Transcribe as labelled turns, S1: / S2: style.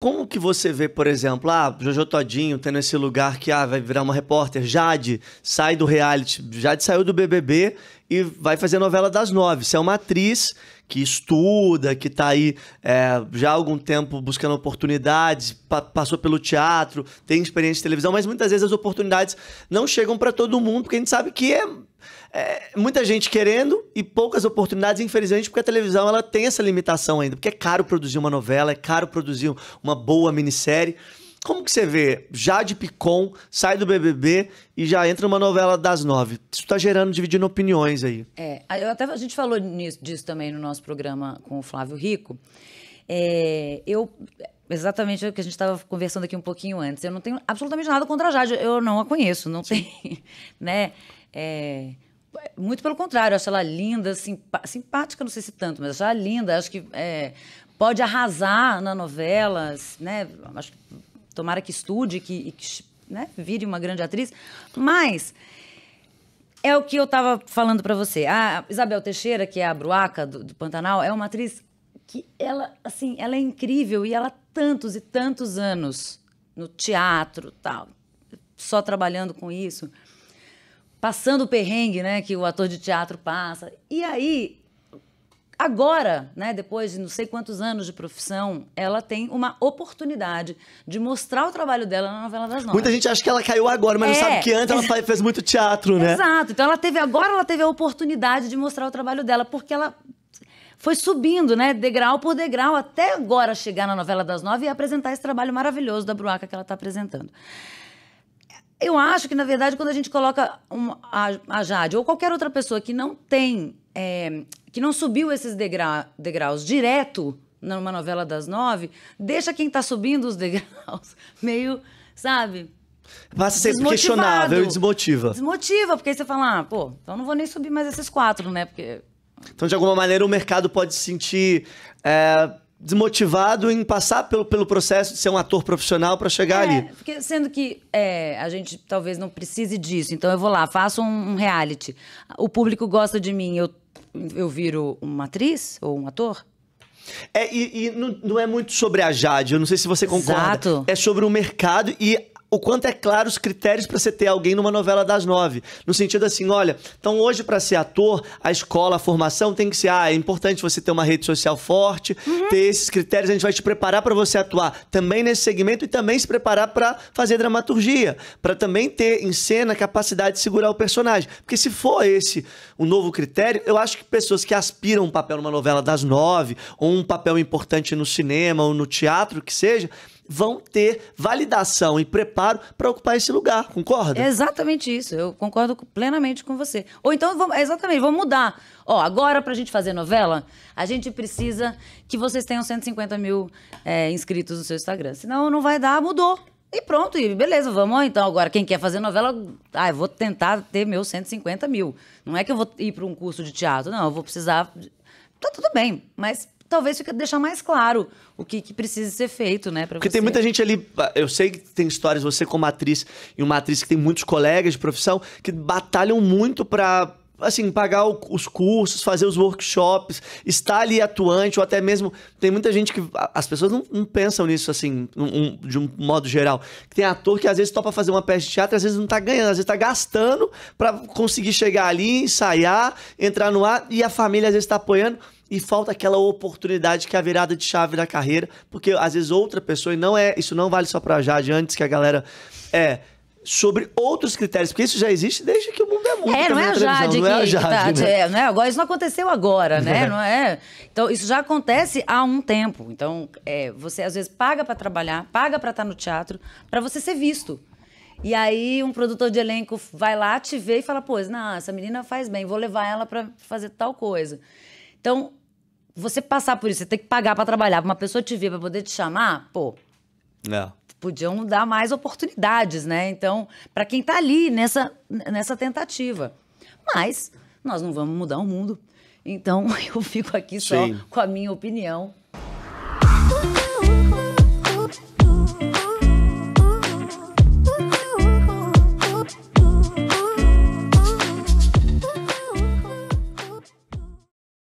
S1: Como que você vê, por exemplo, ah, Jojo Todinho tendo esse lugar que ah, vai virar uma repórter, Jade sai do reality, Jade saiu do BBB e vai fazer novela das nove. Você é uma atriz que estuda, que está aí é, já há algum tempo buscando oportunidades, pa passou pelo teatro, tem experiência de televisão, mas muitas vezes as oportunidades não chegam para todo mundo, porque a gente sabe que é, é, muita gente querendo e poucas oportunidades, infelizmente, porque a televisão ela tem essa limitação ainda, porque é caro produzir uma novela, é caro produzir uma boa minissérie. Como que você vê Jade Picon sai do BBB e já entra numa novela das nove? Isso tá gerando, dividindo opiniões aí.
S2: É, eu até, a gente falou nisso, disso também no nosso programa com o Flávio Rico. É, eu exatamente o que a gente estava conversando aqui um pouquinho antes. Eu não tenho absolutamente nada contra a Jade, eu não a conheço, não Sim. tem, né? É, muito pelo contrário, eu acho ela linda, simpa, simpática, não sei se tanto, mas acho ela linda, acho que é, pode arrasar na novela, né? Acho que Tomara que estude, que, que né, vire uma grande atriz. Mas é o que eu estava falando para você. A Isabel Teixeira, que é a Bruaca do, do, Pantanal, é uma atriz que ela, assim, ela é incrível e ela tantos e tantos anos no teatro, tal, só trabalhando com isso, passando o perrengue, né, que o ator de teatro passa. E aí agora, né, depois de não sei quantos anos de profissão, ela tem uma oportunidade de mostrar o trabalho dela na novela das nove. Muita gente acha
S1: que ela caiu agora, mas é. não sabe que antes ela fez muito teatro, né?
S2: Exato. Então ela teve agora ela teve a oportunidade de mostrar o trabalho dela porque ela foi subindo, né, degrau por degrau, até agora chegar na novela das nove e apresentar esse trabalho maravilhoso da Bruaca que ela está apresentando. Eu acho que, na verdade, quando a gente coloca a, a, Jade ou qualquer outra pessoa que não tem é, que não subiu esses degra degraus direto numa novela das nove, deixa quem está subindo os degraus meio, sabe?
S1: Passa a ser questionável e desmotiva.
S2: Desmotiva, porque aí você fala, ah, pô, então não vou nem subir mais esses quatro, né? Porque...
S1: Então, de alguma maneira, o mercado pode se sentir é, desmotivado em passar pelo, pelo processo de ser um ator profissional para chegar é, ali.
S2: Porque, sendo que é, a gente talvez não precise disso, então eu vou lá, faço um, um reality. O público gosta de mim, eu eu viro uma atriz ou um ator?
S1: É, e, e não, não, é muito sobre a Jade, eu não sei se você concorda. Exato. É sobre o mercado e o quanto é claro os critérios para você ter alguém numa novela das nove. No sentido assim, olha, então hoje para ser ator, a escola, a formação tem que ser, ah, é importante você ter uma rede social forte, uhum. ter esses critérios, a gente vai te preparar para você atuar também nesse segmento e também se preparar para fazer dramaturgia, para também ter em cena a capacidade de segurar o personagem. Porque se for esse o novo critério, eu acho que pessoas que aspiram um papel numa novela das nove, ou um papel importante no cinema ou no teatro, que seja, vão ter validação e preparo para ocupar esse lugar, concorda? É
S2: exatamente isso, eu concordo plenamente com você. Ou então, vamos, é exatamente, vamos mudar. Ó, agora para a gente fazer novela, a gente precisa que vocês tenham 150 mil é, inscritos no seu Instagram. Senão não vai dar, mudou. E pronto, e beleza, vamos então. Agora, quem quer fazer novela, ah, eu vou tentar ter meus 150 mil. Não é que eu vou ir para um curso de teatro, não, eu vou precisar. Tá tudo bem, mas talvez fica deixar mais claro o que, que precisa ser feito, né? Porque você. tem muita
S1: gente ali. Ah, eu sei que tem histórias, você como atriz e uma atriz que tem muitos colegas de profissão que batalham muito para assim, pagar o, os cursos, fazer os workshops, estar ali atuante, ou até mesmo. Tem muita gente que. As pessoas não, não pensam nisso, assim, um, de um modo geral. Tem ator que às vezes topa fazer uma peça de teatro, às vezes não tá ganhando, às vezes tá gastando para conseguir chegar ali, ensaiar, entrar no ar, e a família às vezes tá apoiando e falta aquela oportunidade que é a virada de chave da carreira, porque às vezes outra pessoa, e não é, isso não vale só pra Jade, antes que a galera é sobre outros critérios, porque isso já existe desde que é, não é a Jade que. É
S2: né? agora, isso não aconteceu agora, né? É. Não é? Então, isso já acontece há um tempo. Então, é, você às vezes paga para trabalhar, paga para estar tá no teatro, para você ser visto. E aí um produtor de elenco vai lá, te vê e fala, pois, não, essa menina faz bem, vou levar ela para fazer tal coisa. Então, você passar por isso, você tem que pagar para trabalhar, pra uma pessoa te ver, para poder te chamar, pô. Não. É podiam dar mais oportunidades, né? Então, para quem está ali nessa, nessa tentativa. Mas nós não vamos mudar o mundo. Então, eu fico aqui Sim. só com a minha opinião